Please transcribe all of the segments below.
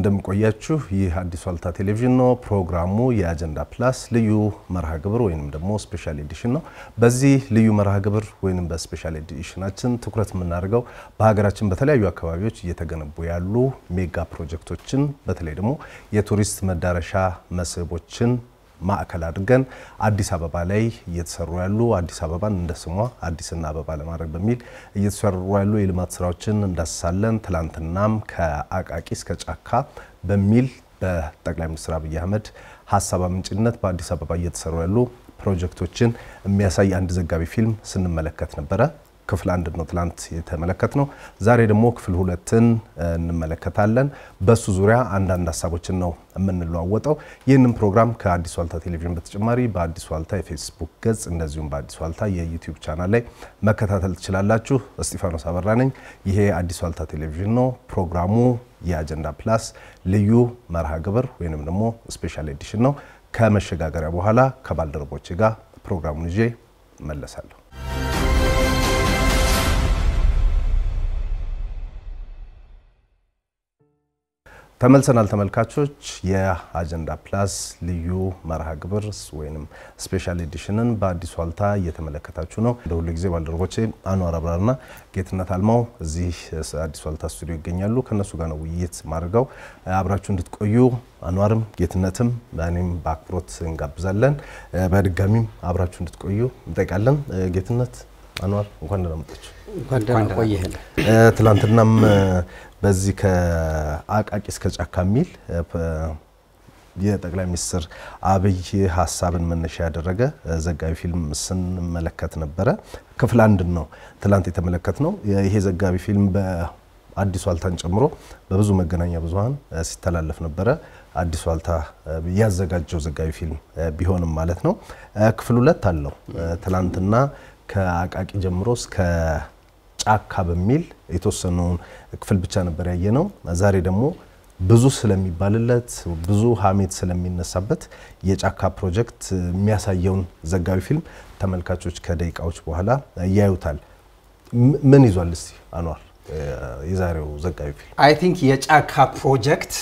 እንደምቆያችሁ ይህ አዲሱ አልታ ቴሌቪዥን ነው። ፕሮግራሙ የአጀንዳ ፕላስ ልዩ መርሃ ግብር ወይንም ደግሞ ስፔሻል ኤዲሽን ነው። በዚህ ልዩ መርሃ ግብር ወይንም በስፔሻል ኤዲሽናችን ትኩረት የምናደርገው በሀገራችን በተለያዩ አካባቢዎች እየተገነቡ ያሉ ሜጋ ፕሮጀክቶችን በተለይ ደግሞ የቱሪስት መዳረሻ መስህቦችን ማዕከል አድርገን አዲስ አበባ ላይ እየተሰሩ ያሉ አዲስ አበባን እንደ ስሟ አዲስና አበባ ለማድረግ በሚል እየተሰሩ ያሉ የልማት ስራዎችን እንዳስሳለን። ትላንትናም ከአቃቂ እስከ ጫካ በሚል በጠቅላይ ሚኒስትር አብይ አህመድ ሀሳብ አምንጭነት በአዲስ አበባ እየተሰሩ ያሉ ፕሮጀክቶችን የሚያሳይ አንድ ዘጋቢ ፊልም ስንመለከት ነበረ። ክፍል አንድ ነው ትላንት የተመለከት ነው። ዛሬ ደግሞ ክፍል ሁለትን እንመለከታለን። በሱ ዙሪያ አንዳንድ ሀሳቦችን ነው የምንለዋወጠው። ይህንን ፕሮግራም ከአዲስ ዋልታ ቴሌቪዥን በተጨማሪ በአዲስ ዋልታ የፌስቡክ ገጽ እንደዚሁም በአዲስ ዋልታ የዩቲዩብ ቻናል ላይ መከታተል ትችላላችሁ። እስጢፋኖስ አበራ ነኝ። ይሄ አዲስ ዋልታ ቴሌቪዥን ነው። ፕሮግራሙ የአጀንዳ ፕላስ ልዩ መርሃ ግብር ወይንም ደግሞ ስፔሻል ኤዲሽን ነው። ከመሸጋገሪያ በኋላ ከባልደረቦች ጋር ፕሮግራሙን ይዤ መለሳለሁ። ተመልሰናል ተመልካቾች። የአጀንዳ ፕላስ ልዩ መርሃ ግብር ወይም ስፔሻል ኤዲሽንን በአዲሱ ዋልታ እየተመለከታችሁ ነው። እንደ ሁሉ ጊዜ ባልደረቦቼ አኗር አብራርና ጌትነት አልማው እዚህ አዲሱ ዋልታ ስቱዲዮ ይገኛሉ። ከእነሱ ጋር ነው ውይይት ማድርገው አብራችሁ እንድትቆዩ አኗርም ጌትነትም እኔም በአክብሮት እንጋብዛለን። በድጋሚም አብራችሁ እንድትቆዩ እንጠይቃለን። ጌትነት አኗር እንኳን ደህና መጣችሁ። እንኳን ደህና ትላንትናም በዚህ ከአቃቂ እስከ ጫካ የሚል የጠቅላይ ሚኒስትር አብይ ሀሳብን መነሻ ያደረገ ዘጋቢ ፊልም ስንመለከት ነበረ። ክፍል አንድን ነው ትላንት የተመለከት ነው። ይሄ ዘጋቢ ፊልም በአዲሱ አልታን ጨምሮ በብዙ መገናኛ ብዙኃን ሲተላለፍ ነበረ። አዲሱ አልታ ያዘጋጀው ዘጋቢ ፊልም ቢሆንም ማለት ነው። ክፍል ሁለት አለው። ትላንትና ከአቃቂ ጀምሮ እስከ ጫካ በሚል የተወሰነውን ክፍል ብቻ ነበር ያየ ነው። ዛሬ ደግሞ ብዙ ስለሚባልለት ብዙ ሀሜት ስለሚነሳበት የጫካ ፕሮጀክት የሚያሳየውን ዘጋቢ ፊልም ተመልካቾች ከደቂቃዎች በኋላ ያዩታል። ምን ይዟል እስቲ አኗር? የዛሬው ዘጋቢ ፊልም አይ ቲንክ የጫካ ፕሮጀክት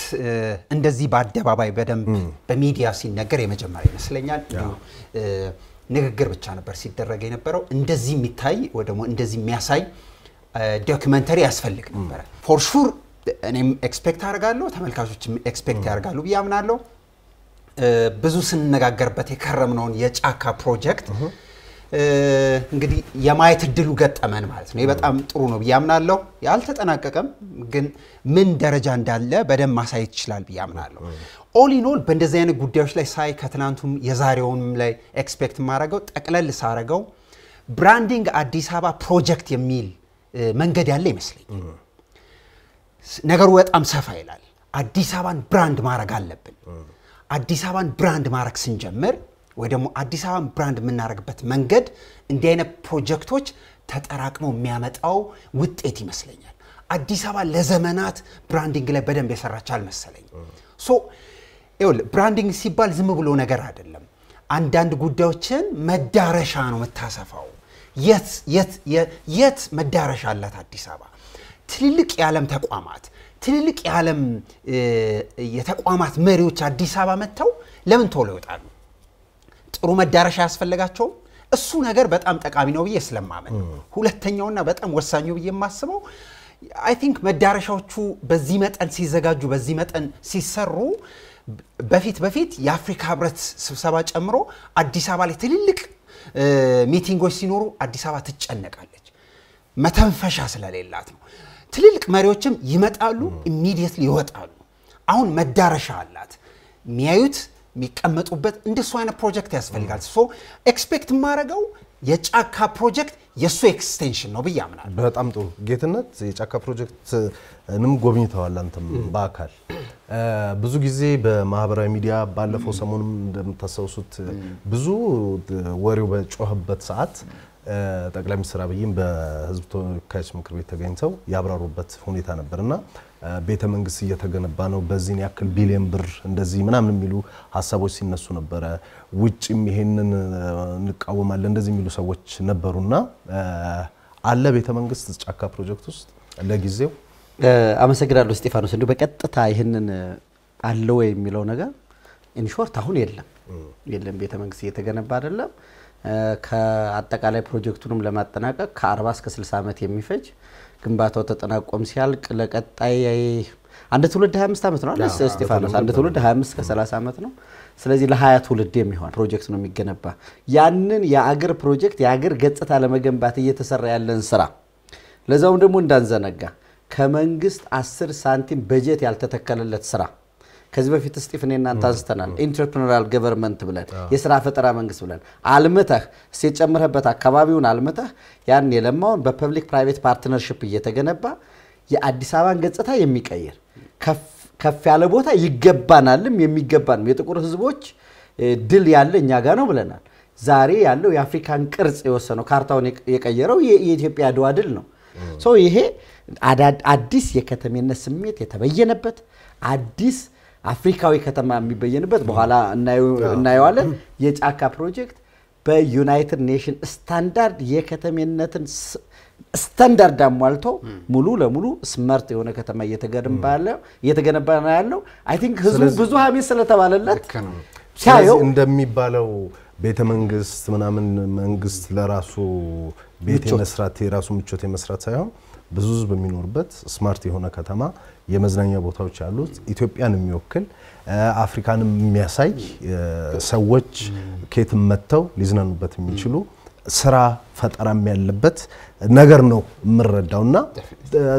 እንደዚህ በአደባባይ በደንብ በሚዲያ ሲነገር የመጀመሪያ ይመስለኛል። ንግግር ብቻ ነበር ሲደረግ የነበረው። እንደዚህ የሚታይ ወይ ደግሞ እንደዚህ የሚያሳይ ዶኪመንተሪ ያስፈልግ ነበረ። ፎርሹር እኔም ኤክስፔክት አደርጋለሁ፣ ተመልካቾችም ኤክስፔክት ያደርጋሉ ብዬ አምናለሁ። ብዙ ስንነጋገርበት የከረምነውን የጫካ ፕሮጀክት እንግዲህ የማየት እድሉ ገጠመን ማለት ነው። በጣም ጥሩ ነው ብዬ አምናለሁ። ያልተጠናቀቀም ግን ምን ደረጃ እንዳለ በደንብ ማሳየት ይችላል ብዬ አምናለሁ። በእንደዚህ አይነት ጉዳዮች ላይ ሳይ ከትናንቱም የዛሬውንም ላይ ኤክስፔክት የማደርገው ጠቅለል ሳረገው ብራንዲንግ አዲስ አበባ ፕሮጀክት የሚል መንገድ ያለ ይመስለኛል። ነገሩ በጣም ሰፋ ይላል። አዲስ አበባን ብራንድ ማድረግ አለብን። አዲስ አበባን ብራንድ ማድረግ ስንጀምር ወይ ደግሞ አዲስ አበባን ብራንድ የምናደርግበት መንገድ እንዲህ አይነት ፕሮጀክቶች ተጠራቅመው የሚያመጣው ውጤት ይመስለኛል። አዲስ አበባ ለዘመናት ብራንዲንግ ላይ በደንብ የሰራች አልመሰለኝ። ሶ ብራንዲንግ ሲባል ዝም ብሎ ነገር አይደለም። አንዳንድ ጉዳዮችን መዳረሻ ነው የምታሰፋው። የት የት የት መዳረሻ አላት አዲስ አበባ? ትልልቅ የዓለም ተቋማት ትልልቅ የዓለም የተቋማት መሪዎች አዲስ አበባ መጥተው ለምን ቶሎ ይወጣሉ? ጥሩ መዳረሻ ያስፈልጋቸውም። እሱ ነገር በጣም ጠቃሚ ነው ብዬ ስለማመን ሁለተኛውና በጣም ወሳኙ ብዬ የማስበው አይ ቲንክ መዳረሻዎቹ በዚህ መጠን ሲዘጋጁ በዚህ መጠን ሲሰሩ በፊት በፊት የአፍሪካ ህብረት ስብሰባ ጨምሮ አዲስ አበባ ላይ ትልልቅ ሚቲንጎች ሲኖሩ አዲስ አበባ ትጨነቃለች። መተንፈሻ ስለሌላት ነው። ትልልቅ መሪዎችም ይመጣሉ፣ ኢሚዲየትሊ ይወጣሉ። አሁን መዳረሻ አላት። የሚያዩት የሚቀመጡበት እንደሱ አይነት ፕሮጀክት ያስፈልጋል። ሶ ኤክስፔክት የማደርገው የጫካ ፕሮጀክት የእሱ ኤክስቴንሽን ነው ብዬ አምናለሁ። በጣም ጥሩ ጌትነት፣ የጫካ ፕሮጀክትንም ጎብኝተዋል አንተም በአካል ብዙ ጊዜ በማህበራዊ ሚዲያ ባለፈው ሰሞኑም እንደምታስታውሱት ብዙ ወሬው በጮህበት ሰዓት ጠቅላይ ሚኒስትር አብይም በህዝብ ተወካዮች ምክር ቤት ተገኝተው ያብራሩበት ሁኔታ ነበርና ቤተ መንግስት እየተገነባ ነው፣ በዚህን ያክል ቢሊዮን ብር እንደዚህ ምናምን የሚሉ ሀሳቦች ሲነሱ ነበረ። ውጭም ይሄንን እንቃወማለን እንደዚህ የሚሉ ሰዎች ነበሩና አለ ቤተ መንግስት ጫካ ፕሮጀክት ውስጥ ለጊዜው። አመሰግናለሁ እስጢፋኖስ። እንዲሁ በቀጥታ ይህንን አለ ወይ የሚለው ነገር ኢንሾርት አሁን የለም የለም፣ ቤተ መንግስት እየተገነባ አይደለም። ከአጠቃላይ ፕሮጀክቱንም ለማጠናቀቅ ከ40 እስከ 60 ዓመት የሚፈጅ ግንባታው ተጠናቆም ሲያልቅ ለቀጣይ አንድ ትውልድ 25 ዓመት ነው አለ እስጢፋኖስ? አንድ ትውልድ 25 እስከ 30 ዓመት ነው። ስለዚህ ለሀያ ትውልድ የሚሆን ፕሮጀክት ነው የሚገነባ። ያንን የአገር ፕሮጀክት የአገር ገጽታ ለመገንባት እየተሰራ ያለን ስራ ለዛውም ደግሞ እንዳንዘነጋ ከመንግስት 10 ሳንቲም በጀት ያልተተከለለት ስራ ከዚህ በፊት ስጢፍኔ እናንተ አንስተናል። ኢንትርፕሪነራል ገቨርንመንት ብለን የስራ ፈጠራ መንግስት ብለን አልምተህ እሴት ጨምረህበት አካባቢውን አልምተህ ያን የለማውን በፐብሊክ ፕራይቬት ፓርትነርሽፕ እየተገነባ የአዲስ አበባን ገጽታ የሚቀይር ከፍ ያለ ቦታ ይገባናልም የሚገባንም የጥቁር ህዝቦች ድል ያለ እኛ ጋ ነው ብለናል። ዛሬ ያለው የአፍሪካን ቅርጽ የወሰነው ካርታውን የቀየረው የኢትዮጵያ አድዋ ድል ነው። ይሄ አዲስ የከተሜነት ስሜት የተበየነበት አዲስ አፍሪካዊ ከተማ የሚበየንበት በኋላ እናየዋለን። የጫካ ፕሮጀክት በዩናይትድ ኔሽን ስታንዳርድ የከተሜነትን ስታንዳርድ አሟልቶ ሙሉ ለሙሉ ስመርት የሆነ ከተማ እየተገነባ ነው ያለው። አይ ቲንክ ህዝቡ ብዙ ሀሜት ስለተባለለት ሲያየው እንደሚባለው ቤተ መንግስት ምናምን መንግስት ለራሱ ቤት የመስራት የራሱ ምቾት የመስራት ሳይሆን ብዙ ህዝብ የሚኖርበት ስማርት የሆነ ከተማ፣ የመዝናኛ ቦታዎች ያሉት፣ ኢትዮጵያን የሚወክል አፍሪካንም የሚያሳይ ሰዎች ከየትም መጥተው ሊዝናኑበት የሚችሉ ስራ ፈጠራም ያለበት ነገር ነው የምረዳው እና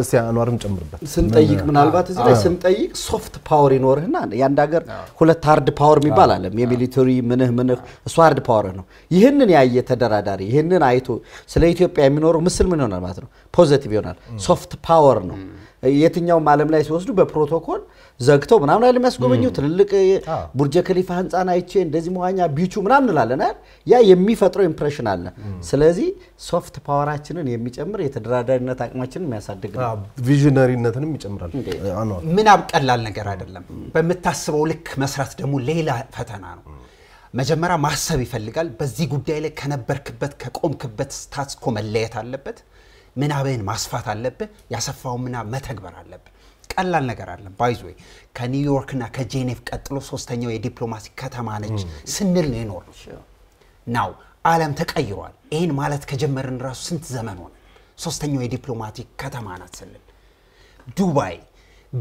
እስቲ አኗርም ጨምርበት ስንጠይቅ ምናልባት እዚህ ላይ ስንጠይቅ ሶፍት ፓወር ይኖርህና የአንድ ሀገር ሁለት ሀርድ ፓወር የሚባል አለም የሚሊተሪ ምንህ ምንህ እሱ ሀርድ ፓወር ነው። ይህንን ያየ ተደራዳሪ ይህንን አይቶ ስለ ኢትዮጵያ የሚኖረው ምስል ምን ይሆናል ማለት ነው? ፖዘቲቭ ይሆናል። ሶፍት ፓወር ነው የትኛውም ዓለም ላይ ሲወስዱ በፕሮቶኮል ዘግተው ምናምን አይደለም የሚያስጎበኙ ትልልቅ ቡርጀ ከሊፋ ህንፃን አይቼ እንደዚህ መዋኛ ቢቹ ምናምን እንላለን ያ የሚፈጥረው ኢምፕሬሽን አለ። ስለዚህ ሶፍት ፓወራችንን የሚጨምር የተደራዳሪነት አቅማችንን የሚያሳድግ ነው። ቪዥነሪነትንም ይጨምራል። ምን ቀላል ነገር አይደለም። በምታስበው ልክ መስራት ደግሞ ሌላ ፈተና ነው። መጀመሪያ ማሰብ ይፈልጋል። በዚህ ጉዳይ ላይ ከነበርክበት ከቆምክበት ታስኮ መለየት አለበት። ምናብህን ማስፋት አለብህ። ያሰፋውን ምናብ መተግበር አለብህ። ቀላል ነገር አለ ባይዞ ከኒውዮርክና ከጄኔቭ ቀጥሎ ሶስተኛው የዲፕሎማሲ ከተማ ነች ስንል ነው የኖር ናው ዓለም ተቀይሯል። ይህን ማለት ከጀመርን ራሱ ስንት ዘመን ሆነ? ሶስተኛው የዲፕሎማቲክ ከተማ ናት ስንል ዱባይ፣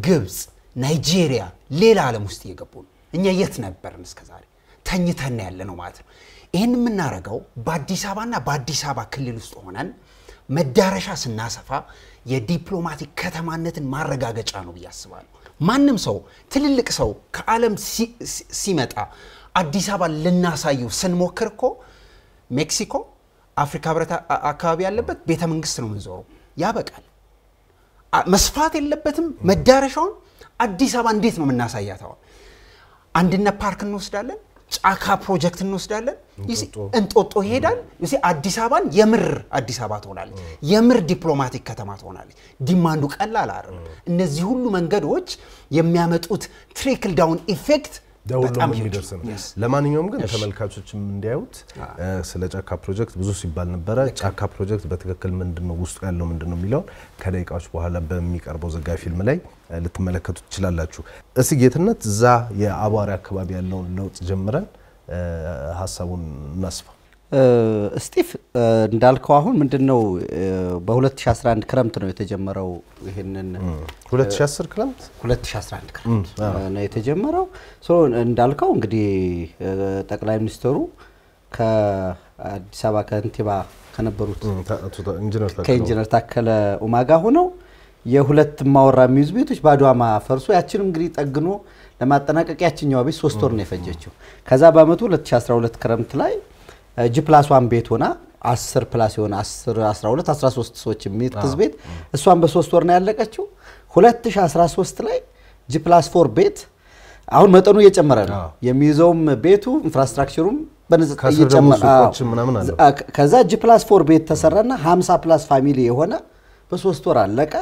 ግብፅ፣ ናይጄሪያ ሌላ ዓለም ውስጥ እየገቡ ነው። እኛ የት ነበርን እስከዛሬ? ተኝተን ያለ ነው ማለት ነው። ይህን የምናደርገው በአዲስ አበባና በአዲስ አበባ ክልል ውስጥ ሆነን መዳረሻ ስናሰፋ የዲፕሎማቲክ ከተማነትን ማረጋገጫ ነው ብዬ አስባለሁ። ማንም ሰው ትልልቅ ሰው ከዓለም ሲመጣ አዲስ አበባ ልናሳየው ስንሞክር እኮ ሜክሲኮ አፍሪካ ህብረት አካባቢ ያለበት ቤተ መንግስት ነው የምንዞረው። ያበቃል። መስፋት የለበትም። መዳረሻውን አዲስ አበባ እንዴት ነው የምናሳያት? አሁን አንድነት ፓርክ እንወስዳለን። ጫካ ፕሮጀክት እንወስዳለን፣ እንጦጦ ይሄዳል። አዲስ አበባን የምር አዲስ አበባ ትሆናለች፣ የምር ዲፕሎማቲክ ከተማ ትሆናለች። ዲማንዱ ቀላል አይደለም። እነዚህ ሁሉ መንገዶች የሚያመጡት ትሪክል ዳውን ኢፌክት ለሁሉም የሚደርስ ነው። ለማንኛውም ግን ተመልካቾችም እንዲያዩት ah. ስለ ጫካ ፕሮጀክት ብዙ ሲባል ነበረ። ጫካ ፕሮጀክት በትክክል ምንድን ነው፣ ውስጡ ያለው ምንድን ነው የሚለውን ከደቂቃዎች በኋላ በሚቀርበው ዘጋቢ ፊልም ላይ ልትመለከቱ ትችላላችሁ። እስኪ ጌትነት፣ እዛ የአቧሪ አካባቢ ያለውን ለውጥ ጀምረን ሀሳቡን እናስፋ። ስቲፍ እንዳልከው አሁን ምንድን ነው በ2011 ክረምት ነው የተጀመረው። ይህንን 2010 ክረምት 2011 ክረምት ነው የተጀመረው። እንዳልከው እንግዲህ ጠቅላይ ሚኒስትሩ ከአዲስ አበባ ከንቲባ ከነበሩት ከኢንጂነር ታከለ ኡማ ጋር ሆነው የሁለት ማወራ የሚይዙ ቤቶች በአድዋማ ፈርሶ ያችንም እንግዲህ ጠግኖ ለማጠናቀቅ ያችኛዋ ቤት ሶስት ወር ነው የፈጀችው። ከዛ በአመቱ 2012 ክረምት ላይ ጂ ፕላስ ዋን ቤት ሆና 10 ፕላስ የሆነ 10 12 13 ሰዎች የሚትዝ ቤት እሷን በሶስት ወር ነው ያለቀችው። 2013 ላይ ጂ ፕላስ ፎር ቤት አሁን መጠኑ እየጨመረ ነው የሚይዘውም ቤቱ ኢንፍራስትራክቸሩም ከዛ ጂ ፕላስ ፎር ቤት ተሰራና 50 ፕላስ ፋሚሊ የሆነ በሶስት ወር አለቀ።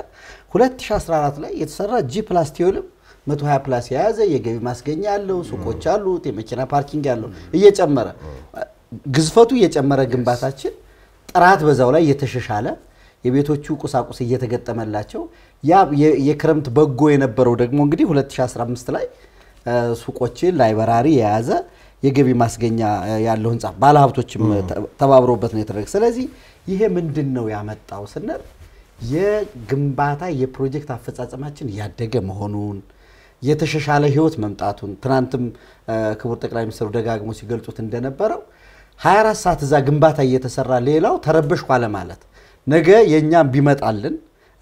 2014 ላይ የተሰራ ጂ ፕላስ ቲዮልም 120 ፕላስ የያዘ የገቢ ማስገኛ ያለው ሱቆች አሉት፣ የመኪና ፓርኪንግ ያለው እየጨመረ ግዝፈቱ እየጨመረ ግንባታችን ጥራት በዛው ላይ እየተሻሻለ የቤቶቹ ቁሳቁስ እየተገጠመላቸው ያ የክረምት በጎ የነበረው ደግሞ እንግዲህ 2015 ላይ ሱቆችን ላይበራሪ የያዘ የገቢ ማስገኛ ያለው ህንፃ ባለሀብቶችም ተባብሮበት ነው የተደረገ። ስለዚህ ይሄ ምንድን ነው ያመጣው ስንል የግንባታ የፕሮጀክት አፈጻጸማችን ያደገ መሆኑን የተሻሻለ ህይወት መምጣቱን ትናንትም ክቡር ጠቅላይ ሚኒስትሩ ደጋግሞ ሲገልጹት እንደነበረው 24 ሰዓት እዛ ግንባታ እየተሰራ ሌላው ተረበሽኩ ማለት ነገ የእኛም ቢመጣልን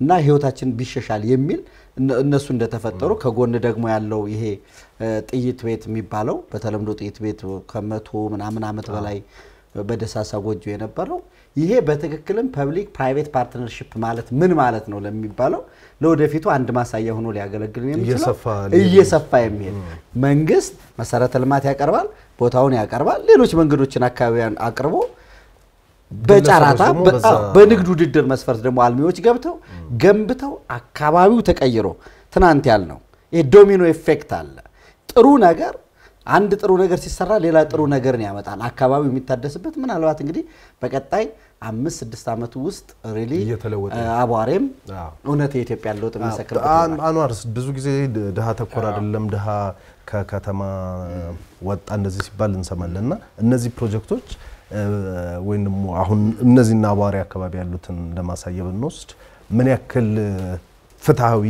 እና ህይወታችን ቢሸሻል የሚል እነሱ እንደተፈጠሩ ከጎን ደግሞ ያለው ይሄ ጥይት ቤት የሚባለው በተለምዶ ጥይት ቤት ከመቶ ምናምን ዓመት በላይ በደሳሳ ጎጆ የነበረው ይሄ በትክክልም ፐብሊክ ፕራይቬት ፓርትነርሽፕ ማለት ምን ማለት ነው ለሚባለው ለወደፊቱ አንድ ማሳያ ሆኖ ሊያገለግል የሚችለው እየሰፋ የሚሄድ መንግስት መሰረተ ልማት ያቀርባል፣ ቦታውን ያቀርባል። ሌሎች መንገዶችን አካባቢያን አቅርቦ በጨራታ በንግድ ውድድር መስፈርት ደግሞ አልሚዎች ገብተው ገንብተው አካባቢው ተቀይሮ ትናንት ያልነው ይሄ ዶሚኖ ኤፌክት አለ። ጥሩ ነገር አንድ ጥሩ ነገር ሲሰራ ሌላ ጥሩ ነገርን ያመጣል። አካባቢው የሚታደስበት ምናልባት እንግዲህ በቀጣይ አምስት ስድስት ዓመቱ ውስጥ ሪሊ አቧሬም እውነት የኢትዮጵያ ለውጥ የሚሰክርበት አኗርስ ብዙ ጊዜ ድሃ ተኮር አይደለም ድሃ ከከተማ ወጣ እንደዚህ ሲባል እንሰማለን እና እነዚህ ፕሮጀክቶች ወይም ደሞ አሁን እነዚህና አዋሪ አካባቢ ያሉትን ለማሳየ ብንወስድ ምን ያክል ፍትሐዊ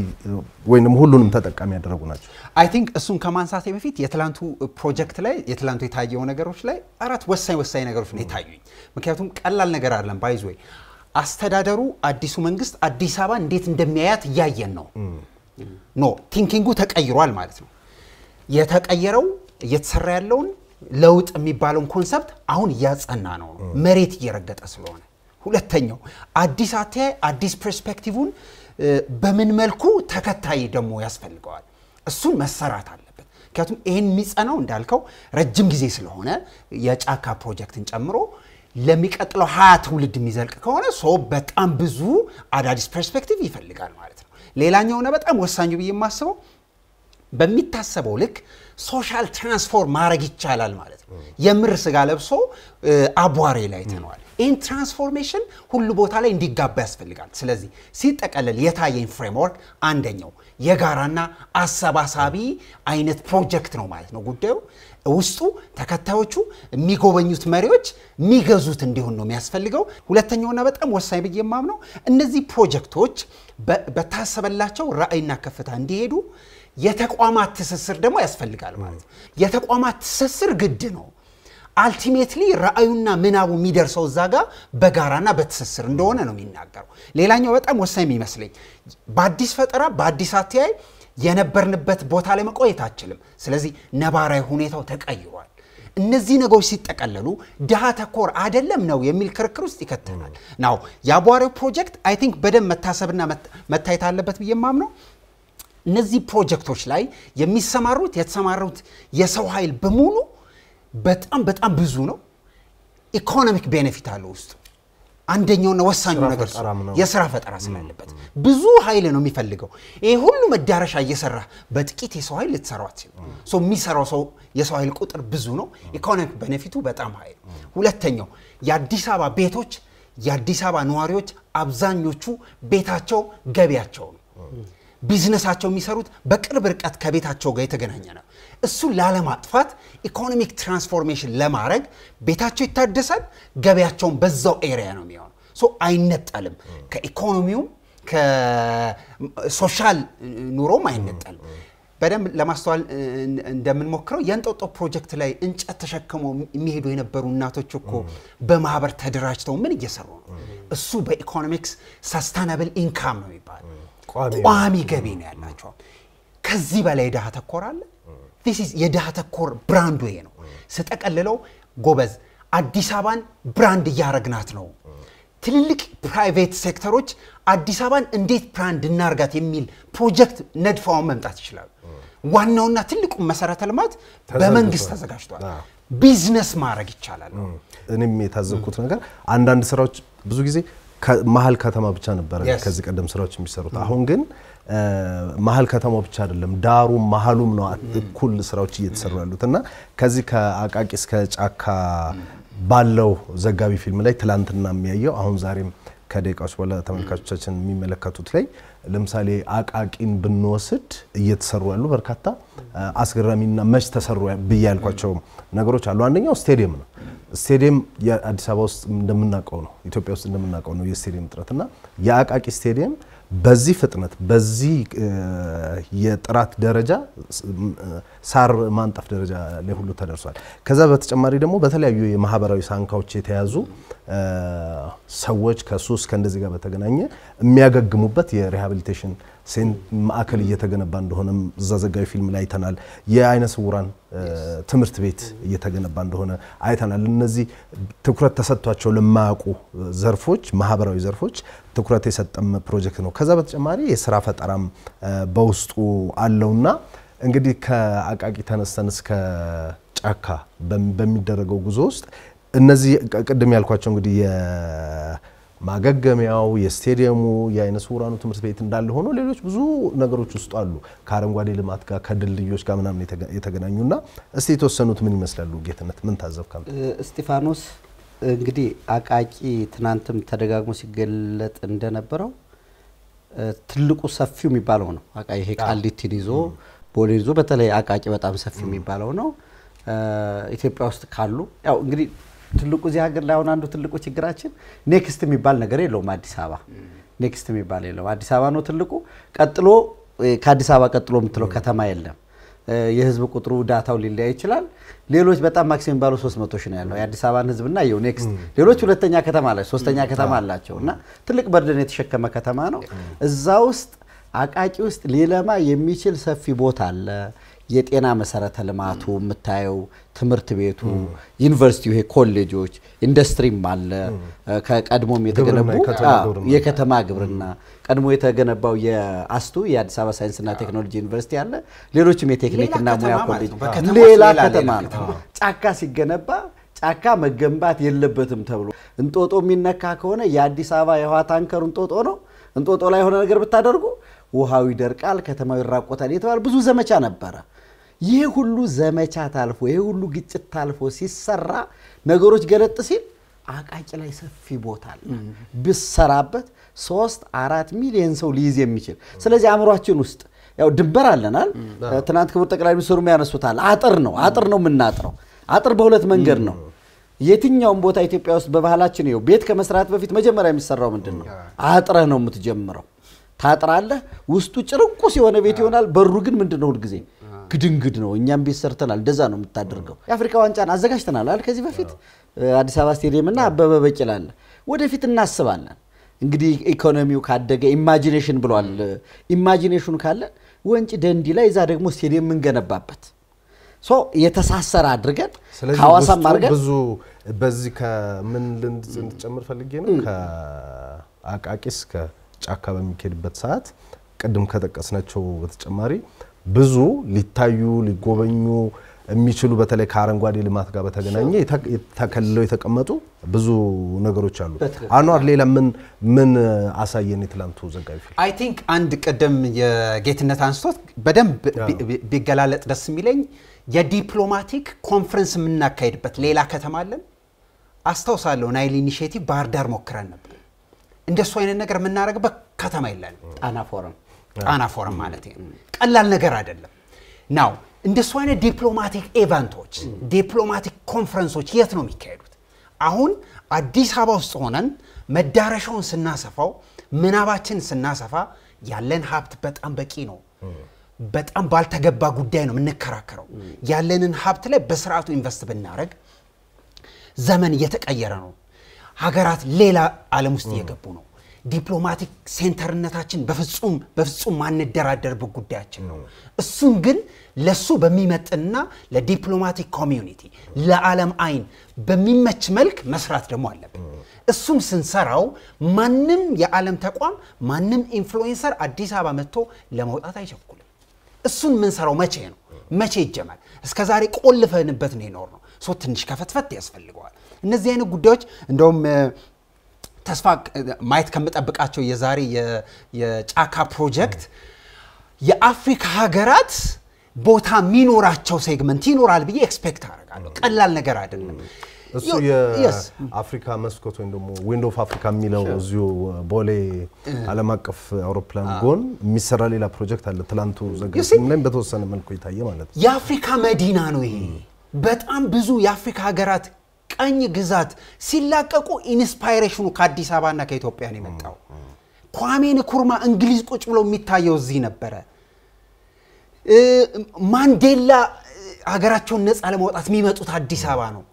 ወይም ሁሉንም ተጠቃሚ ያደረጉ ናቸው? አይ ቲንክ እሱን ከማንሳቴ በፊት የትላንቱ ፕሮጀክት ላይ የትላንቱ የታየው ነገሮች ላይ አራት ወሳኝ ወሳኝ ነገሮች ነው የታዩኝ። ምክንያቱም ቀላል ነገር አይደለም። ባይዞይ አስተዳደሩ አዲሱ መንግስት አዲስ አበባ እንዴት እንደሚያያት እያየን ነው። ኖ ቲንኪንጉ ተቀይሯል ማለት ነው። የተቀየረው እየተሰራ ያለውን ለውጥ የሚባለውን ኮንሰፕት አሁን እያጸና ነው መሬት እየረገጠ ስለሆነ። ሁለተኛው አዲስ አተያይ አዲስ ፐርስፔክቲቭን በምን መልኩ ተከታይ ደግሞ ያስፈልገዋል። እሱን መሰራት አለበት። ምክንያቱም ይህን የሚጸናው እንዳልከው ረጅም ጊዜ ስለሆነ የጫካ ፕሮጀክትን ጨምሮ ለሚቀጥለው ሀያ ትውልድ የሚዘልቅ ከሆነ ሰው በጣም ብዙ አዳዲስ ፐርስፔክቲቭ ይፈልጋል ማለት ነው። ሌላኛውና በጣም ወሳኙ ብዬ የማስበው በሚታሰበው ልክ ሶሻል ትራንስፎርም ማድረግ ይቻላል ማለት ነው። የምር ስጋ ለብሶ አቧሬ ላይ ተነዋል። ይህን ትራንስፎርሜሽን ሁሉ ቦታ ላይ እንዲጋባ ያስፈልጋል። ስለዚህ ሲጠቀለል የታየኝ ፍሬምወርክ አንደኛው የጋራና አሰባሳቢ አይነት ፕሮጀክት ነው ማለት ነው ጉዳዩ። ውስጡ ተከታዮቹ የሚጎበኙት መሪዎች የሚገዙት እንዲሆን ነው የሚያስፈልገው። ሁለተኛውና በጣም ወሳኝ ብዬ የማምነው እነዚህ ፕሮጀክቶች በታሰበላቸው ራዕይና ከፍታ እንዲሄዱ የተቋማት ትስስር ደግሞ ያስፈልጋል ማለት ነው። የተቋማት ትስስር ግድ ነው። አልቲሜትሊ ራእዩና ምናቡ የሚደርሰው እዛ ጋር በጋራና በትስስር እንደሆነ ነው የሚናገረው። ሌላኛው በጣም ወሳኝ የሚመስለኝ በአዲስ ፈጠራ በአዲስ አትያይ የነበርንበት ቦታ ላይ መቆየት አችልም። ስለዚህ ነባራዊ ሁኔታው ተቀይሯል። እነዚህ ነገሮች ሲጠቀለሉ ድሃ ተኮር አይደለም ነው የሚል ክርክር ውስጥ ይከተናል። ናው የአቧሬው ፕሮጀክት አይ ቲንክ በደንብ መታሰብና መታየት አለበት ብዬ ማምነው እነዚህ ፕሮጀክቶች ላይ የሚሰማሩት የተሰማሩት የሰው ኃይል በሙሉ በጣም በጣም ብዙ ነው። ኢኮኖሚክ ቤኔፊት አለው ውስጡ። አንደኛውና ወሳኙ ነገር የስራ ፈጠራ ስላለበት ብዙ ኃይል ነው የሚፈልገው። ይሄ ሁሉ መዳረሻ እየሰራ በጥቂት የሰው ኃይል ልትሰራው አትችልም። የሚሰራው ሰው የሰው ኃይል ቁጥር ብዙ ነው። ኢኮኖሚክ ቤኔፊቱ በጣም ኃይል። ሁለተኛው የአዲስ አበባ ቤቶች የአዲስ አበባ ነዋሪዎች አብዛኞቹ ቤታቸው ገቢያቸው ነው። ቢዝነሳቸው የሚሰሩት በቅርብ ርቀት ከቤታቸው ጋር የተገናኘ ነው። እሱን ላለማጥፋት ኢኮኖሚክ ትራንስፎርሜሽን ለማድረግ ቤታቸው ይታደሳል፣ ገበያቸውን በዛው ኤሪያ ነው የሚሆነው። ሶ አይነጠልም፣ ከኢኮኖሚውም ከሶሻል ኑሮም አይነጠልም። በደንብ ለማስተዋል እንደምንሞክረው የእንጦጦ ፕሮጀክት ላይ እንጨት ተሸክሞ የሚሄዱ የነበሩ እናቶች እኮ በማህበር ተደራጅተው ምን እየሰሩ ነው? እሱ በኢኮኖሚክስ ሰስታናብል ኢንካም ነው የሚባለው። ቋሚ ገቢ ነው ያላቸው። ከዚህ በላይ ድሃ ተኮር አለ? የድሃ ተኮር ብራንዱ ይሄ ነው። ስጠቀልለው ጎበዝ፣ አዲስ አበባን ብራንድ እያረግናት ነው። ትልልቅ ፕራይቬት ሴክተሮች አዲስ አበባን እንዴት ብራንድ እናርጋት የሚል ፕሮጀክት ነድፋውን መምጣት ይችላሉ። ዋናውና ትልቁ መሰረተ ልማት በመንግስት ተዘጋጅቷል። ቢዝነስ ማድረግ ይቻላል። እኔም የታዘብኩት ነገር አንዳንድ ስራዎች ብዙ ጊዜ መሀል ከተማ ብቻ ነበረ ከዚህ ቀደም ስራዎች የሚሰሩት። አሁን ግን መሀል ከተማ ብቻ አይደለም ዳሩም መሀሉም ነው mm-hmm. እኩል ስራዎች እየተሰሩ ያሉት እና ከዚህ ከአቃቂ እስከ ጫካ mm-hmm. ባለው ዘጋቢ ፊልም ላይ ትላንትና የሚያየው አሁን ዛሬም ከደቂቃዎች በኋላ ተመልካቾቻችን mm-hmm. የሚመለከቱት ላይ ለምሳሌ አቃቂን ብንወስድ እየተሰሩ ያሉ በርካታ አስገራሚና መች ተሰሩ ብዬ ያልኳቸው ነገሮች አሉ። አንደኛው ስቴዲየም ነው። ስቴዲየም የአዲስ አበባ ውስጥ እንደምናውቀው ነው፣ ኢትዮጵያ ውስጥ እንደምናውቀው ነው የስቴዲየም እጥረት እና የአቃቂ ስቴዲየም በዚህ ፍጥነት በዚህ የጥራት ደረጃ ሳር ማንጠፍ ደረጃ ላይ ሁሉ ተደርሷል። ከዛ በተጨማሪ ደግሞ በተለያዩ የማህበራዊ ሳንካዎች የተያዙ ሰዎች ከሱስ ከእንደዚህ ጋር በተገናኘ የሚያገግሙበት የሪሃቢሊቴሽን ሴንት ማዕከል እየተገነባ እንደሆነም እዛ ዘጋቢ ፊልም ላይ አይተናል። የአይነ ስውራን ትምህርት ቤት እየተገነባ እንደሆነ አይተናል። እነዚህ ትኩረት ተሰጥቷቸው ለማያውቁ ዘርፎች፣ ማህበራዊ ዘርፎች ትኩረት የሰጠም ፕሮጀክት ነው። ከዛ በተጨማሪ የስራ ፈጠራም በውስጡ አለውና እንግዲህ ከአቃቂ ተነስተን እስከ ጫካ በሚደረገው ጉዞ ውስጥ እነዚህ ቅድም ያልኳቸው እንግዲህ ማገገሚያው የስቴዲየሙ የአይነ ስውራኑ ትምህርት ቤት እንዳለ ሆኖ ሌሎች ብዙ ነገሮች ውስጥ አሉ። ከአረንጓዴ ልማት ጋር ከድልድዮች ጋር ምናምን የተገናኙ ና እስቲ የተወሰኑት ምን ይመስላሉ? ጌትነት ምን ታዘብ? ታዘብካ? እስጢፋኖስ እንግዲህ አቃቂ ትናንትም ተደጋግሞ ሲገለጥ እንደነበረው ትልቁ ሰፊው የሚባለው ነው። አቃ ይሄ ቃሊቲን ይዞ ቦሌን ይዞ በተለይ አቃቂ በጣም ሰፊው የሚባለው ነው። ኢትዮጵያ ውስጥ ካሉ ያው እንግዲህ ትልቁ እዚህ ሀገር ላይ አሁን አንዱ ትልቁ ችግራችን ኔክስት የሚባል ነገር የለውም። አዲስ አበባ ኔክስት የሚባል የለውም። አዲስ አበባ ነው ትልቁ። ቀጥሎ ከአዲስ አበባ ቀጥሎ የምትለው ከተማ የለም። የህዝብ ቁጥሩ ዳታው ሊለያይ ይችላል። ሌሎች በጣም ማክሲም ባሉ 300 ሺህ ነው ያለው የአዲስ አበባን ህዝብና የው ኔክስት ሌሎች ሁለተኛ ከተማ አላቸው፣ ሶስተኛ ከተማ አላቸው እና ትልቅ በርደን የተሸከመ ከተማ ነው። እዛ ውስጥ አቃቂ ውስጥ ሊለማ የሚችል ሰፊ ቦታ አለ። የጤና መሰረተ ልማቱ የምታየው ትምህርት ቤቱ፣ ዩኒቨርሲቲ፣ ይሄ ኮሌጆች፣ ኢንዱስትሪም አለ። ከቀድሞም የተገነቡ የከተማ ግብርና ቀድሞ የተገነባው የአስቱ የአዲስ አበባ ሳይንስና ቴክኖሎጂ ዩኒቨርሲቲ አለ። ሌሎችም የቴክኒክና ሙያ ኮሌጅ ሌላ ከተማ ነው። ጫካ ሲገነባ ጫካ መገንባት የለበትም ተብሎ እንጦጦ የሚነካ ከሆነ የአዲስ አበባ የውሃ ታንከሩ እንጦጦ ነው። እንጦጦ ላይ የሆነ ነገር ብታደርጉ ውሃው ይደርቃል፣ ከተማው ይራቆታል የተባለ ብዙ ዘመቻ ነበረ። ይህ ሁሉ ዘመቻ ታልፎ ይህ ሁሉ ግጭት ታልፎ ሲሰራ ነገሮች ገለጥ ሲል አቃቂ ላይ ሰፊ ቦታ አለ። ብሰራበት ሶስት አራት ሚሊዮን ሰው ሊይዝ የሚችል ስለዚህ አእምሯችን ውስጥ ያው ድንበር አለናል። ትናንት ክቡር ጠቅላይ ሚኒስትሩ ያነሱታል። አጥር ነው አጥር ነው የምናጥረው። አጥር በሁለት መንገድ ነው። የትኛውም ቦታ ኢትዮጵያ ውስጥ በባህላችን ው ቤት ከመስራት በፊት መጀመሪያ የሚሰራው ምንድን ነው? አጥረህ ነው የምትጀምረው። ታጥራለህ። ውስጡ ጭርቁስ የሆነ ቤት ይሆናል። በሩ ግን ምንድን ነው ሁልጊዜ ግድንግድ ነው። እኛም ቤት ሰርተናል። እንደዛ ነው የምታደርገው። የአፍሪካ ዋንጫን አዘጋጅተናል አይደል? ከዚህ በፊት አዲስ አበባ ስቴዲየም እና አበበ ቢቂላ አለ። ወደፊት እናስባለን። እንግዲህ ኢኮኖሚው ካደገ ኢማጂኔሽን ብሏል። ኢማጂኔሽኑ ካለ ወንጭ ደንዲ ላይ እዛ ደግሞ ስቴዲየም የምንገነባበት የተሳሰረ አድርገን ሐዋሳም አድርገን ብዙ በዚህ ከምን ልንድ እንድጨምር ፈልጌ ነው ከአቃቂ እስከ ጫካ በሚካሄድበት ሰዓት ቅድም ከጠቀስናቸው በተጨማሪ ብዙ ሊታዩ ሊጎበኙ የሚችሉ በተለይ ከአረንጓዴ ልማት ጋር በተገናኘ ተከልለው የተቀመጡ ብዙ ነገሮች አሉ። አኗር ሌላ ምን ምን አሳየን? የትላንቱ ዘጋቢ ፊልም አይ ቲንክ አንድ ቅድም የጌትነት አንስቶት በደንብ ቢገላለጥ ደስ የሚለኝ የዲፕሎማቲክ ኮንፈረንስ የምናካሄድበት ሌላ ከተማ አለን። አስታውሳለሁ ናይል ኢኒሽቲቭ ባህር ዳር ሞክረን ነበር። እንደሱ አይነት ነገር የምናደርግበት ከተማ የለንም። ጣና ፎረም ጣና ፎረም ማለት ቀላል ነገር አይደለም። ናው እንደሱ አይነት ዲፕሎማቲክ ኤቨንቶች ዲፕሎማቲክ ኮንፈረንሶች የት ነው የሚካሄዱት? አሁን አዲስ አበባ ውስጥ ሆነን መዳረሻውን ስናሰፋው ምናባችን ስናሰፋ ያለን ሀብት በጣም በቂ ነው። በጣም ባልተገባ ጉዳይ ነው የምንከራከረው። ያለንን ሀብት ላይ በስርዓቱ ኢንቨስት ብናደረግ ዘመን እየተቀየረ ነው። ሀገራት ሌላ ዓለም ውስጥ እየገቡ ነው። ዲፕሎማቲክ ሴንተርነታችን በፍጹም በፍጹም ማንደራደርበት ጉዳያችን ነው። እሱን ግን ለሱ በሚመጥና ለዲፕሎማቲክ ኮሚዩኒቲ ለዓለም አይን በሚመች መልክ መስራት ደግሞ አለብን። እሱም ስንሰራው ማንም የዓለም ተቋም ማንም ኢንፍሉዌንሰር አዲስ አበባ መጥቶ ለመውጣት አይቸኩልም። እሱን የምንሰራው መቼ ነው? መቼ ይጀመር? እስከዛሬ ቆልፈንበት ነው የኖር ነው። ሶ ትንሽ ከፈትፈት ያስፈልገዋል። እነዚህ አይነት ጉዳዮች እንደውም ተስፋ ማየት ከምጠብቃቸው የዛሬ የጫካ ፕሮጀክት የአፍሪካ ሀገራት ቦታ የሚኖራቸው ሴግመንት ይኖራል ብዬ ኤክስፔክት አደርጋለሁ። ቀላል ነገር አይደለም። እሱ የአፍሪካ መስኮት ወይም ደግሞ ዊንዶ ኦፍ አፍሪካ የሚለው እዚሁ ቦሌ ዓለም አቀፍ አውሮፕላን ጎን የሚሰራ ሌላ ፕሮጀክት አለ። ትላንቱ ዘገባ ላይ በተወሰነ መልኩ የታየ ማለት ነው። የአፍሪካ መዲና ነው ይሄ። በጣም ብዙ የአፍሪካ ሀገራት ቀኝ ግዛት ሲላቀቁ ኢንስፓይሬሽኑ ከአዲስ አበባና ከኢትዮጵያ ነው የመጣው። ኳሜ ንኩርማ እንግሊዝ ቁጭ ብሎ የሚታየው እዚህ ነበረ። ማንዴላ ሀገራቸውን ነፃ ለማውጣት የሚመጡት አዲስ አበባ ነው።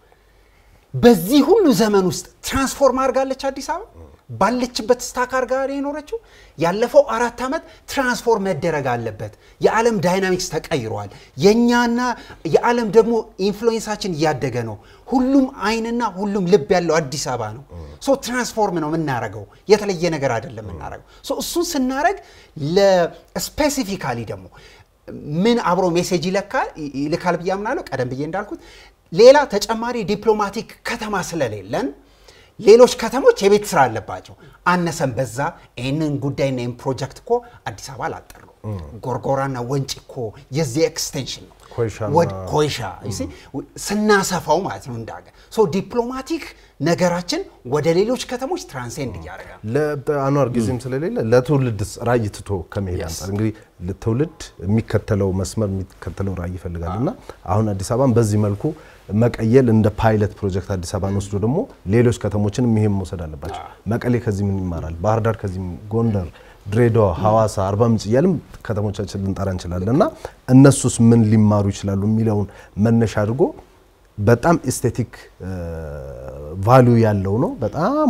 በዚህ ሁሉ ዘመን ውስጥ ትራንስፎርም አድርጋለች አዲስ አበባ። ባለችበት ስታካር ጋር የኖረችው ያለፈው አራት ዓመት ትራንስፎርም መደረግ አለበት። የዓለም ዳይናሚክስ ተቀይሯል። የእኛና የዓለም ደግሞ ኢንፍሉዌንሳችን እያደገ ነው። ሁሉም አይንና ሁሉም ልብ ያለው አዲስ አበባ ነው። ሶ ትራንስፎርም ነው የምናረገው፣ የተለየ ነገር አይደለም የምናረገው። ሶ እሱን ስናረግ ለስፔሲፊካሊ ደግሞ ምን አብሮ ሜሴጅ ይለካል ይልካል ብዬ አምናለሁ። ቀደም ብዬ እንዳልኩት ሌላ ተጨማሪ ዲፕሎማቲክ ከተማ ስለሌለን ሌሎች ከተሞች የቤት ስራ አለባቸው። አነሰን በዛ ይህንን ጉዳይና ይህን ፕሮጀክት እኮ አዲስ አበባ አላጠሩ ጎርጎራና ወንጭ እኮ የዚህ ኤክስቴንሽን ነው። ኮይሻ ስናሰፋው ማለት ነው ዲፕሎማቲክ ነገራችን ወደ ሌሎች ከተሞች ትራንሴንድ እያደረገ ለአኗር ጊዜም ስለሌለ ለትውልድ ራዕይ ትቶ ከመሄድ አንጻር እንግዲህ ትውልድ የሚከተለው መስመር የሚከተለው ራዕይ ይፈልጋል እና አሁን አዲስ አበባን በዚህ መልኩ መቀየል እንደ ፓይለት ፕሮጀክት አዲስ አበባን ወስዶ ደግሞ ሌሎች ከተሞችን ይሄም መውሰድ አለባቸው። መቀሌ ከዚህ ምን ይማራል? ባህር ዳር ከዚህ ጎንደር ድሬዳዋ፣ ሐዋሳ፣ አርባ ምንጭ እያልም ከተሞቻችን ልንጠራ እንችላለን እና እነሱስ ምን ሊማሩ ይችላሉ የሚለውን መነሻ አድርጎ በጣም ኤስቴቲክ ቫሊዩ ያለው ነው። በጣም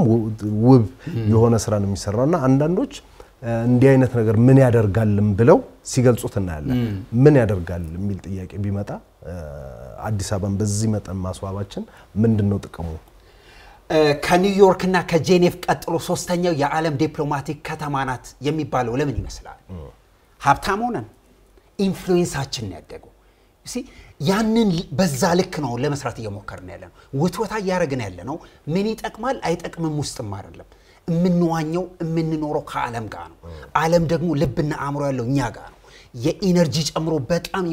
ውብ የሆነ ስራ ነው የሚሰራው እና አንዳንዶች እንዲህ አይነት ነገር ምን ያደርጋልም ብለው ሲገልጹት እናያለን። ምን ያደርጋል የሚል ጥያቄ ቢመጣ አዲስ አበባን በዚህ መጠን ማስዋባችን ምንድን ነው ጥቅሙ? ከኒውዮርክና ከጄኔቭ ቀጥሎ ሶስተኛው የዓለም ዲፕሎማቲክ ከተማ ናት የሚባለው ለምን ይመስላል? ሀብታም ሆነን ኢንፍሉዌንሳችን ነው ያደገው። ያንን በዛ ልክ ነው ለመስራት እየሞከርን ያለ ነው። ውትወታ እያደረግን ያለ ነው። ምን ይጠቅማል አይጠቅምም ውስጥም አይደለም። የምንዋኘው የምንኖረው ከዓለም ጋር ነው። ዓለም ደግሞ ልብና አእምሮ ያለው እኛ ጋር ነው። የኢነርጂ ጨምሮ በጣም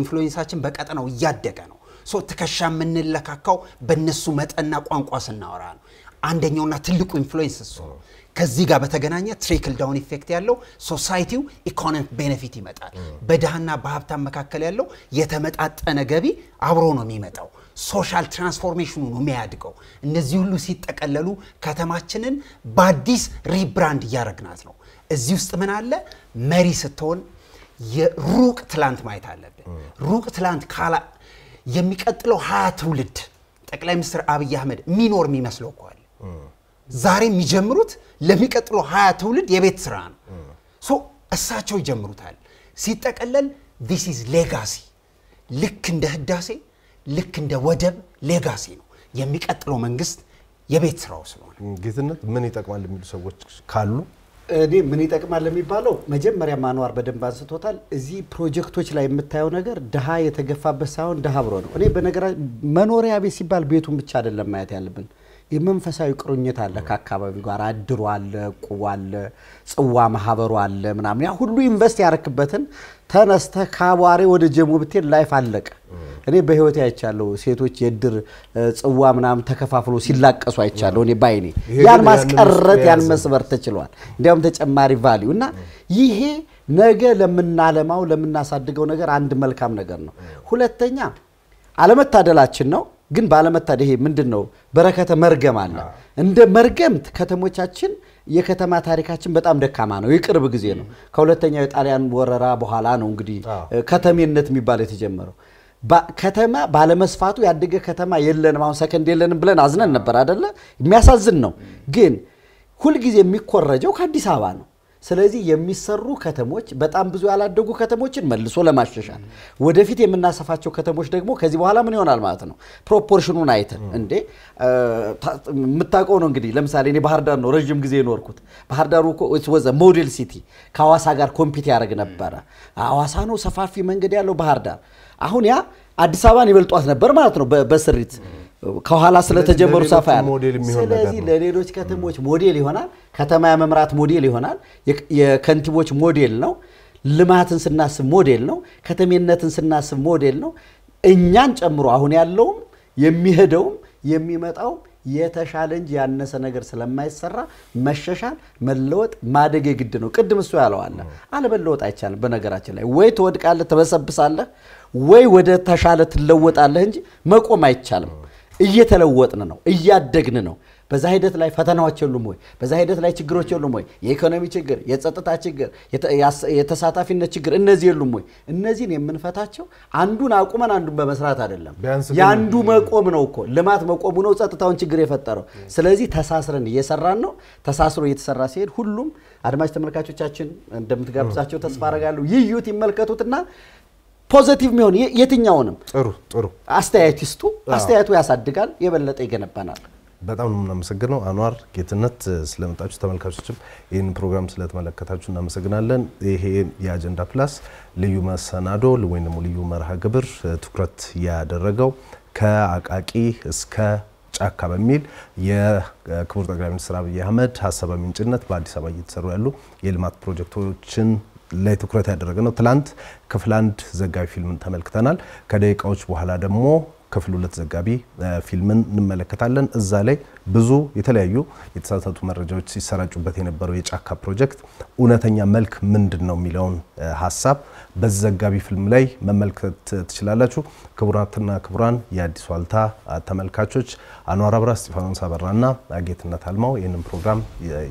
ኢንፍሉዌንሳችን በቀጠናው እያደገ ነው። ሰው ትከሻ የምንለካካው በእነሱ መጠንና ቋንቋ ስናወራ ነው። አንደኛውና ትልቁ ኢንፍሉዌንስ እሱ ነው። ከዚህ ጋር በተገናኘ ትሪክል ዳውን ኢፌክት ያለው ሶሳይቲው ኢኮኖሚክ ቤኔፊት ይመጣል። በድሃና በሀብታም መካከል ያለው የተመጣጠነ ገቢ አብሮ ነው የሚመጣው። ሶሻል ትራንስፎርሜሽኑ ነው የሚያድገው። እነዚህ ሁሉ ሲጠቀለሉ ከተማችንን በአዲስ ሪብራንድ እያረግናት ነው። እዚህ ውስጥ ምን አለ? መሪ ስትሆን የሩቅ ትላንት ማየት አለብን። ሩቅ ትላንት የሚቀጥለው ሀያ ትውልድ ጠቅላይ ሚኒስትር አብይ አህመድ የሚኖር የሚመስለው እኮ አለ። ዛሬ የሚጀምሩት ለሚቀጥለው ሀያ ትውልድ የቤት ስራ ነው። ሶ እሳቸው ይጀምሩታል። ሲጠቀለል ዲስ ኢዝ ሌጋሲ፣ ልክ እንደ ህዳሴ፣ ልክ እንደ ወደብ ሌጋሲ ነው የሚቀጥለው መንግስት የቤት ስራው ስለሆነ ጌትነት ምን ይጠቅማል የሚሉ ሰዎች ካሉ እኔ ምን ይጠቅማል የሚባለው መጀመሪያ ማንዋር በደንብ አንስቶታል። እዚህ ፕሮጀክቶች ላይ የምታየው ነገር ድሃ የተገፋበት ሳይሆን ድሃ አብሮ ነው። እኔ በነገራ መኖሪያ ቤት ሲባል ቤቱን ብቻ አይደለም ማየት ያለብን የመንፈሳዊ ቁርኝት አለ ከአካባቢው ጋር አድሮ አለ ቁቡ አለ ጽዋ ማህበሩ አለ ምናምን ያ ሁሉ ኢንቨስት ያረክበትን ተነስተ ከአቧሬ ወደ ጀሞ ብትሄድ ላይፍ አለቀ። እኔ በህይወት አይቻለሁ። ሴቶች የድር ጽዋ ምናምን ተከፋፍሎ ሲላቀሱ አይቻለሁ እኔ ባይኔ። ያን ማስቀረት ያን መስበር ተችሏል። እንዲያውም ተጨማሪ ቫሊዩ እና ይሄ ነገ ለምናለማው ለምናሳድገው ነገር አንድ መልካም ነገር ነው። ሁለተኛ አለመታደላችን ነው። ግን ባለመታደል ይሄ ምንድን ነው በረከተ መርገም አለ። እንደ መርገምት ከተሞቻችን የከተማ ታሪካችን በጣም ደካማ ነው። የቅርብ ጊዜ ነው። ከሁለተኛው የጣሊያን ወረራ በኋላ ነው እንግዲህ ከተሜነት የሚባል የተጀመረው። ከተማ ባለመስፋቱ ያደገ ከተማ የለንም፣ አሁን ሰከንድ የለንም ብለን አዝነን ነበር አደለ? የሚያሳዝን ነው። ግን ሁልጊዜ የሚኮረጀው ከአዲስ አበባ ነው። ስለዚህ የሚሰሩ ከተሞች በጣም ብዙ ያላደጉ ከተሞችን መልሶ ለማሻሻል ወደፊት የምናሰፋቸው ከተሞች ደግሞ ከዚህ በኋላ ምን ይሆናል ማለት ነው። ፕሮፖርሽኑን አይተን እንዴ የምታውቀው ነው እንግዲህ ለምሳሌ እኔ ባህር ዳር ነው ረዥም ጊዜ የኖርኩት። ባህር ዳሩ ወዘ ሞዴል ሲቲ ከአዋሳ ጋር ኮምፒት ያደርግ ነበረ። አዋሳ ነው ሰፋፊ መንገድ ያለው ባህር ዳር። አሁን ያ አዲስ አበባን ይበልጧት ነበር ማለት ነው በስሪት ከኋላ ስለተጀመሩ ሰፋ ያለ ስለዚህ ለሌሎች ከተሞች ሞዴል ይሆናል። ከተማ የመምራት ሞዴል ይሆናል። የከንቲቦች ሞዴል ነው። ልማትን ስናስብ ሞዴል ነው። ከተሜነትን ስናስብ ሞዴል ነው። እኛን ጨምሮ አሁን ያለውም የሚሄደውም የሚመጣው የተሻለ እንጂ ያነሰ ነገር ስለማይሰራ መሸሻል መለወጥ፣ ማደግ የግድ ነው። ቅድም እሱ ያለዋለ አለመለወጥ አይቻልም። በነገራችን ላይ ወይ ትወድቃለህ፣ ትበሰብሳለህ፣ ወይ ወደ ተሻለ ትለወጣለህ እንጂ መቆም አይቻልም። እየተለወጥን ነው፣ እያደግን ነው። በዛ ሂደት ላይ ፈተናዎች የሉም ወይ? በዛ ሂደት ላይ ችግሮች የሉም ወይ? የኢኮኖሚ ችግር፣ የጸጥታ ችግር፣ የተሳታፊነት ችግር እነዚህ የሉም ወይ? እነዚህን የምንፈታቸው አንዱን አቁመን አንዱን በመስራት አይደለም። የአንዱ መቆም ነው እኮ ልማት መቆሙ ነው ጸጥታውን ችግር የፈጠረው። ስለዚህ ተሳስረን እየሰራን ነው። ተሳስሮ እየተሰራ ሲሄድ ሁሉም አድማጭ ተመልካቾቻችን እንደምትጋብዛቸው ተስፋ አረጋለሁ። ይዩት፣ ይመልከቱትና ፖዘቲቭ የሚሆን የትኛውንም ጥሩ ጥሩ አስተያየት ይስጡ። አስተያየቱ ያሳድጋል፣ የበለጠ ይገነባናል። በጣም ነው የምናመሰግነው አኗር ጌትነት ስለመጣችሁ። ተመልካቾችም ይህን ፕሮግራም ስለተመለከታችሁ እናመሰግናለን። ይሄ የአጀንዳ ፕላስ ልዩ መሰናዶ ወይም ደግሞ ልዩ መርሃ ግብር ትኩረት ያደረገው ከአቃቂ እስከ ጫካ በሚል የክቡር ጠቅላይ ሚኒስትር አብይ አህመድ ሀሳብ ምንጭነት በአዲስ አበባ እየተሰሩ ያሉ የልማት ፕሮጀክቶችን ላይ ትኩረት ያደረገ ነው። ትላንት ክፍል አንድ ዘጋቢ ፊልምን ተመልክተናል። ከደቂቃዎች በኋላ ደግሞ ክፍል ሁለት ዘጋቢ ፊልምን እንመለከታለን። እዛ ላይ ብዙ የተለያዩ የተሳሳቱ መረጃዎች ሲሰራጩበት የነበረው የጫካ ፕሮጀክት እውነተኛ መልክ ምንድን ነው የሚለውን ሀሳብ በዚህ ዘጋቢ ፊልም ላይ መመልከት ትችላላችሁ። ክቡራትና ክቡራን የአዲስ ዋልታ ተመልካቾች አኗር አብራ፣ እስጢፋኖስ አበራና ጌትነት አልማው ይህንን ፕሮግራም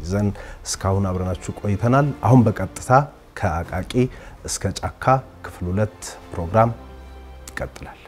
ይዘን እስካሁን አብረናችሁ ቆይተናል። አሁን በቀጥታ ከአቃቂ እስከ ጫካ ክፍል ሁለት ፕሮግራም ይቀጥላል።